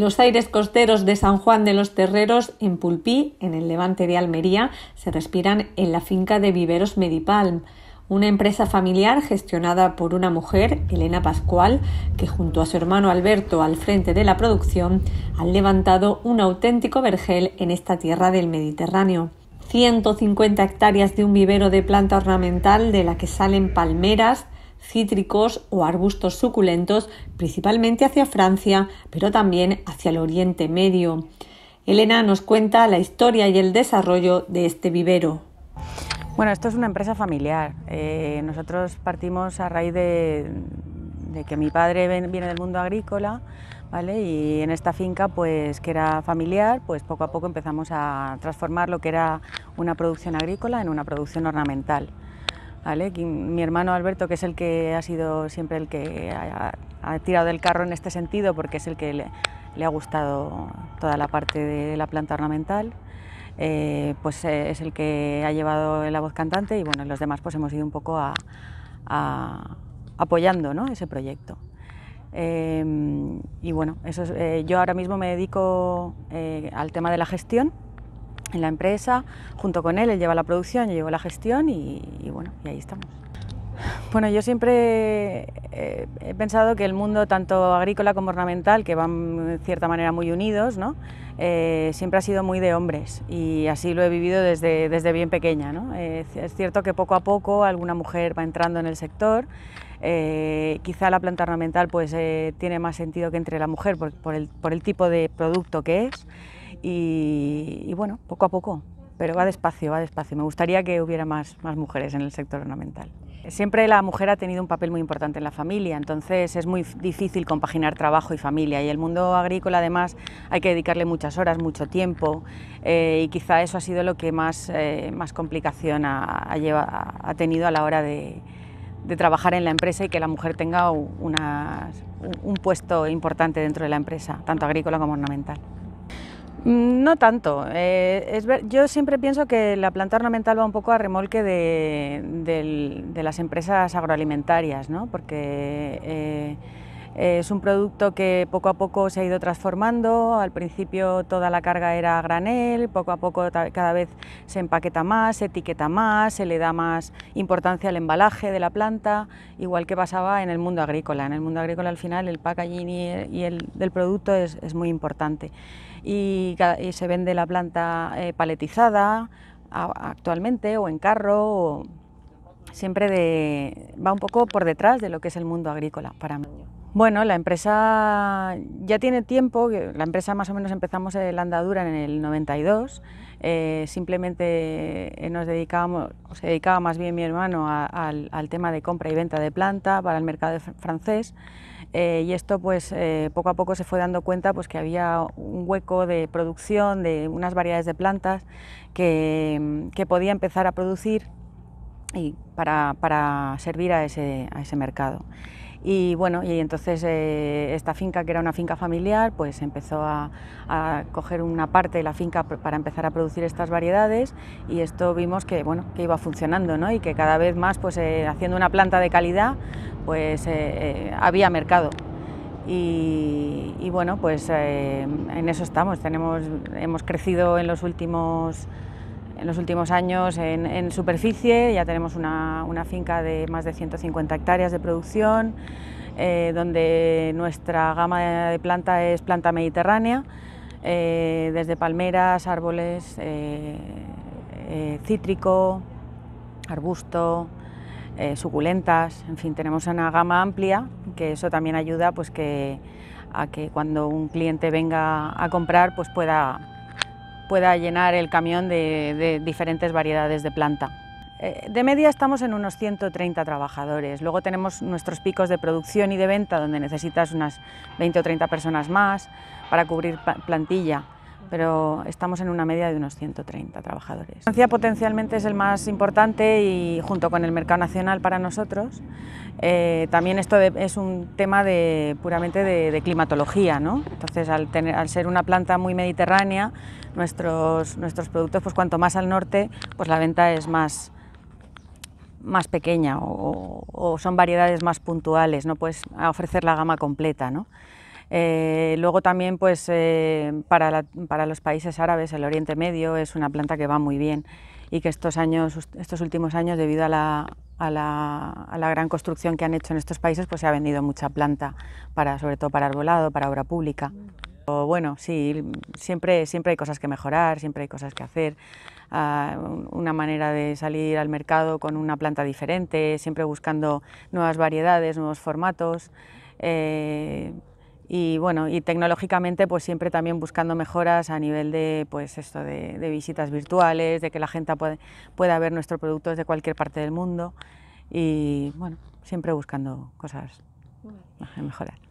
Los aires costeros de San Juan de los Terreros, en Pulpí, en el levante de Almería, se respiran en la finca de Viveros Medipalm, una empresa familiar gestionada por una mujer, Elena Pascual, que junto a su hermano Alberto al frente de la producción, han levantado un auténtico vergel en esta tierra del Mediterráneo. 150 hectáreas de un vivero de planta ornamental de la que salen palmeras, cítricos o arbustos suculentos, principalmente hacia Francia, pero también hacia el Oriente Medio. Elena nos cuenta la historia y el desarrollo de este vivero. Bueno, esto es una empresa familiar. Eh, nosotros partimos a raíz de, que mi padre viene del mundo agrícola, ¿vale? Y en esta finca, pues que era familiar, pues poco a poco empezamos a transformar lo que era una producción agrícola en una producción ornamental. Mi hermano Alberto, que es el que ha sido siempre el que ha, tirado del carro en este sentido, porque es el que le, ha gustado toda la parte de la planta ornamental, eh, pues eh, es el que ha llevado la voz cantante y bueno, los demás pues hemos ido un poco apoyando ese proyecto. Em, y bueno, eso eh, yo ahora mismo me dedico al tema de la gestión, en la empresa. Junto con él, él lleva la producción, yo llevo la gestión y, bueno, y ahí estamos. Bueno, yo siempre eh, he pensado que el mundo tanto agrícola como ornamental, que van de cierta manera muy unidos, ¿no? Eh, siempre ha sido muy de hombres y así lo he vivido desde, desde bien pequeña. ¿no? Eh, es cierto que poco a poco alguna mujer va entrando en el sector, quizá la planta ornamental pues, tiene más sentido que entre la mujer por, el, por el tipo de producto que es y, bueno, poco a poco, pero va despacio, va despacio. Me gustaría que hubiera más, mujeres en el sector ornamental. Siempre la mujer ha tenido un papel muy importante en la familia, entonces es muy difícil compaginar trabajo y familia. Y el mundo agrícola, además, hay que dedicarle muchas horas, mucho tiempo, eh, y quizá eso ha sido lo que más, eh, complicación ha, tenido a la hora de, trabajar en la empresa y que la mujer tenga un puesto importante dentro de la empresa, tanto agrícola como ornamental. Mm, no tanto. Eh, yo siempre pienso que la planta ornamental va un poco a remolque de, las empresas agroalimentarias, ¿no? porque eh, eh, es un producto que poco a poco se ha ido transformando, al principio toda la carga era granel, poco a poco cada vez se empaqueta más, se etiqueta más, se le da más importancia al embalaje de la planta, igual que pasaba en el mundo agrícola. En el mundo agrícola al final el packaging y el, del producto es, muy importante. Y, se vende la planta eh, paletizada actualmente o en carro. siempre va un poco por detrás de lo que es el mundo agrícola para mí. Bueno, la empresa ya tiene tiempo, la empresa más o menos empezamos la andadura en el 92, eh, simplemente eh, nos dedicábamos, se dedicaba más bien mi hermano al, tema de compra y venta de planta para el mercado francés eh, y esto pues poco a poco se fue dando cuenta pues que había un hueco de producción de unas variedades de plantas que, podía empezar a producir y para, servir a ese mercado. Y bueno, y entonces eh, esta finca, que era una finca familiar, pues empezó a, coger una parte de la finca para empezar a producir estas variedades y esto vimos que, bueno, que iba funcionando y que cada vez más, pues eh, haciendo una planta de calidad, pues eh, había mercado. Y, bueno, pues en eso estamos. Tenemos, hemos crecido en los últimos en los últimos años en, superficie. Ya tenemos una, finca de más de 150 hectáreas de producción, eh, donde nuestra gama de planta es planta mediterránea, eh, desde palmeras, árboles, eh, cítrico, arbusto, suculentas, en fin, tenemos una gama amplia, que eso también ayuda pues, que, a que cuando un cliente venga a comprar pues pueda pueda llenar el camión de, diferentes variedades de planta. Eh, de media estamos en unos 130 trabajadores, luego tenemos nuestros picos de producción y de venta donde necesitas unas 20 o 30 personas más para cubrir plantilla pero estamos en una media de unos 130 trabajadores. Francia potencialmente es el más importante y junto con el mercado nacional para nosotros. Eh, también esto es un tema de, puramente de, climatología, ¿no? Entonces, al, ser una planta muy mediterránea, nuestros, productos, pues cuanto más al norte, pues la venta es más, más pequeña o, son variedades más puntuales, no puedes ofrecer la gama completa, eh, luego también pues, eh, para, los países árabes, el Oriente Medio es una planta que va muy bien y que estos, años, estos últimos años, debido a la, gran construcción que han hecho en estos países, pues se ha vendido mucha planta, para, sobre todo para arbolado, para obra pública. bueno, sí, siempre, siempre hay cosas que mejorar, siempre hay cosas que hacer. Ah, una manera de salir al mercado con una planta diferente, siempre buscando nuevas variedades, nuevos formatos. Eh, y bueno, y tecnológicamente pues siempre también buscando mejoras a nivel de pues esto de, visitas virtuales, de que la gente pueda ver nuestros productos de cualquier parte del mundo y bueno, siempre buscando cosas a mejorar.